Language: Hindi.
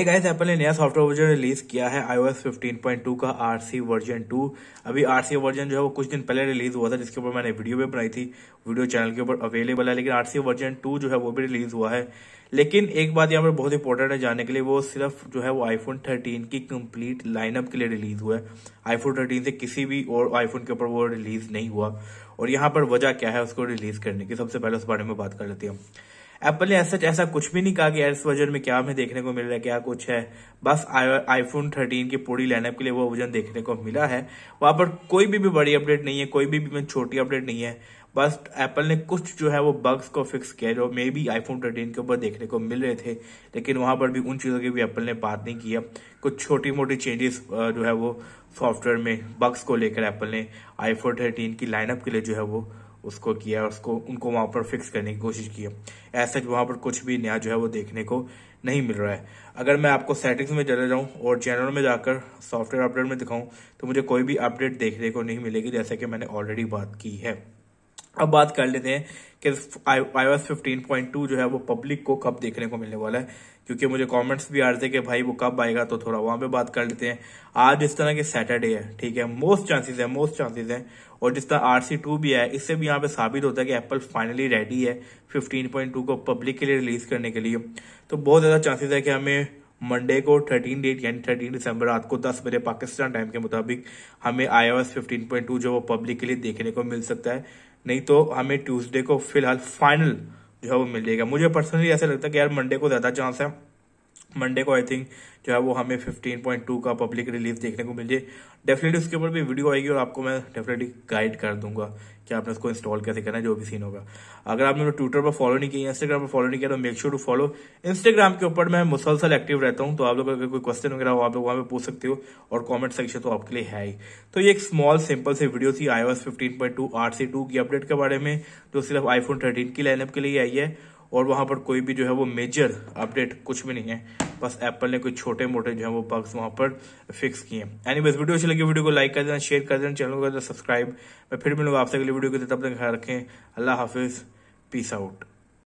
एक गाइस एप्पल ने नया सॉफ्टवेयर वर्जन रिलीज किया है आई 15.2 का आरसी वर्जन 2 अभी आरसी वर्जन जो है वो कुछ दिन पहले रिलीज हुआ था जिसके ऊपर मैंने वीडियो भी बनाई थी वीडियो चैनल के ऊपर अवेलेबल है लेकिन आरसी वर्जन 2 जो है वो भी रिलीज हुआ है लेकिन एक बात यहाँ पर बहुत इंपॉर्टेंट है जानने के लिए वो सिर्फ जो है वो आईफोन थर्टीन की कम्प्लीट लाइनअप के लिए रिलीज हुआ है आईफोन थर्टीन से किसी भी और आईफोन के ऊपर वो रिलीज नहीं हुआ और यहाँ पर वजह क्या है उसको रिलीज करने की सबसे पहले उस बारे में बात कर लेती हूँ एप्पल ने ऐसा ऐसा कुछ भी नहीं कहा कि एस वर्जन में क्या हमें देखने को मिल रहा है क्या कुछ है बस आईफोन थर्टीन की पूरी लाइनअप के लिए वो वर्जन देखने को मिला है वहां पर कोई भी, भी बड़ी अपडेट नहीं है कोई भी, भी मतलब छोटी अपडेट नहीं है बस एप्पल ने कुछ जो है वो बग्स को फिक्स किया जो मे बी आईफोन थर्टीन के ऊपर देखने को मिल रहे थे लेकिन वहां पर भी उन चीज़ों की भी एप्पल ने बात नहीं किया कुछ छोटी मोटी चेंजेस जो है वो सॉफ्टवेयर में बग्स को लेकर एप्पल ने आईफोन थर्टीन की लाइनअप के लिए जो है वो उसको किया उसको उनको वहां पर फिक्स करने की कोशिश की ऐसा वहां पर कुछ भी नया जो है वो देखने को नहीं मिल रहा है अगर मैं आपको सेटिंग्स में चले जाऊं और जनरल में जाकर सॉफ्टवेयर अपडेट में दिखाऊं तो मुझे कोई भी अपडेट देखने को नहीं मिलेगी जैसे कि मैंने ऑलरेडी बात की है अब बात कर लेते हैं कि आई ओ फिफ्टीन जो है वो पब्लिक को कब देखने को मिलने वाला है क्योंकि मुझे कमेंट्स भी आ रहे थे कि भाई वो कब आएगा तो थोड़ा वहां पे बात कर लेते हैं आज इस तरह के सैटरडे है ठीक है मोस्ट चांसेस है मोस्ट चांसेस है और जिस तरह आर सी टू भी है इससे भी यहाँ पे साबित होता है कि एप्पल फाइनली रेडी है फिफ्टीन पॉइंट टू को पब्लिक के लिए रिलीज करने के लिए तो बहुत ज्यादा चांसेस है कि हमें मंडे को थर्टीन डेट यानी थर्टीन दिसंबर रात को दस बजे पाकिस्तान टाइम के मुताबिक हमें I O S fifteen point two जो वो पब्लिक के लिए देखने को मिल सकता है नहीं तो हमें ट्यूसडे को फिलहाल फाइनल जो है वो मिल जाएगा मुझे पर्सनली ऐसा लगता है कि यार मंडे को ज्यादा चांस है मंडे को आई थिंक जो है वो हमें 15.2 का पब्लिक रिलीज देखने को मिल जाए डेफिनेटली उसके ऊपर भी वीडियो आएगी और आपको मैं डेफिनेटली गाइड कर दूंगा कि आपने उसको इंस्टॉल कैसे करना है जो भी सीन होगा अगर आपने मेरे ट्विटर पर फॉलो नहीं किया इंस्टाग्राम पर फॉलो नहीं किया तो make sure to follow Instagram के ऊपर मैं मुसलसल एक्टिव रहता हूँ तो आप लोग अगर कोई क्वेश्चन वगैरह हो आप लोग वहाँ पर पूछ सकते हो और कॉमेंट सेक्शन तो आपके लिए है ही तो ये एक स्मॉल सिंपल सी वीडियो थी I O S fifteen point two R C two की अपडेट के बारे में जो सिर्फ आईफोन थर्टीन की लाइनअप के लिए आई है और वहां पर कोई भी जो है वो मेजर अपडेट कुछ भी नहीं है बस एप्पल ने कुछ छोटे मोटे जो है वो बग्स वहां पर फिक्स किए एनी बस वीडियो अच्छी लगी वीडियो को लाइक कर देना शेयर कर देना चैनल को सब्सक्राइब मैं फिर मिलूंगा आपसे अगली वीडियो के तब तक ख्याल रखें अल्लाह हाफिज पीस आउट